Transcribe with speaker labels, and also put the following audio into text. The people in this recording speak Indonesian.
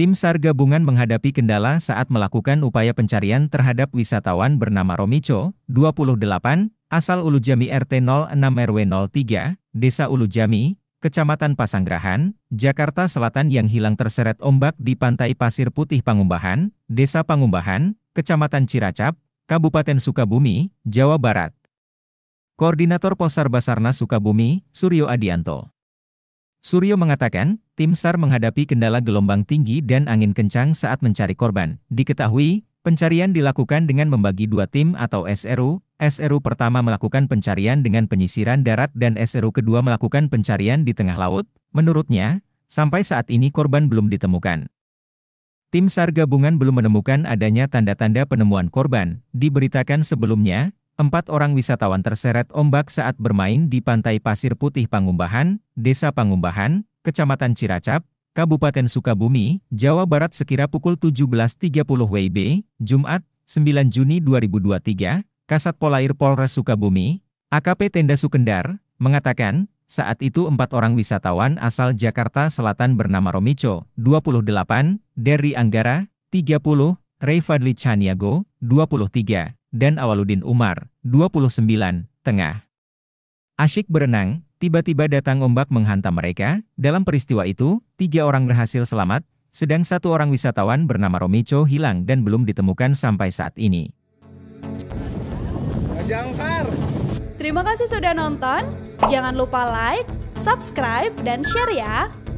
Speaker 1: Tim SAR gabungan menghadapi kendala saat melakukan upaya pencarian terhadap wisatawan bernama Romico, 28, asal Jami RT 06 RW 03, Desa Ulu Jami, Kecamatan Pasanggrahan, Jakarta Selatan yang hilang terseret ombak di Pantai Pasir Putih Pangumbahan, Desa Pangumbahan, Kecamatan Ciracap, Kabupaten Sukabumi, Jawa Barat. Koordinator Posar Basarnas Sukabumi, Suryo Adianto. Suryo mengatakan, tim SAR menghadapi kendala gelombang tinggi dan angin kencang saat mencari korban. Diketahui, pencarian dilakukan dengan membagi dua tim atau SRU. SRU pertama melakukan pencarian dengan penyisiran darat dan SRU kedua melakukan pencarian di tengah laut. Menurutnya, sampai saat ini korban belum ditemukan. Tim SAR gabungan belum menemukan adanya tanda-tanda penemuan korban. Diberitakan sebelumnya, empat orang wisatawan terseret ombak saat bermain di pantai Pasir Putih Pangumbahan, Desa Pangumbahan, Kecamatan Ciracap, Kabupaten Sukabumi, Jawa Barat sekira pukul 17.30 WIB, Jumat, 9 Juni 2023, Kasat Polair Polres Sukabumi, AKP Tenda Sukendar, mengatakan, saat itu empat orang wisatawan asal Jakarta Selatan bernama Romico, 28, Derry Anggara, 30, Ray Fadli Chaniago, 23, dan Awaludin Umar, 29, Tengah. Asyik berenang, Tiba-tiba datang ombak menghantam mereka, dalam peristiwa itu, tiga orang berhasil selamat, sedang satu orang wisatawan bernama Romicho hilang dan belum ditemukan sampai saat ini. Terima kasih sudah nonton, jangan lupa like, subscribe, dan share ya!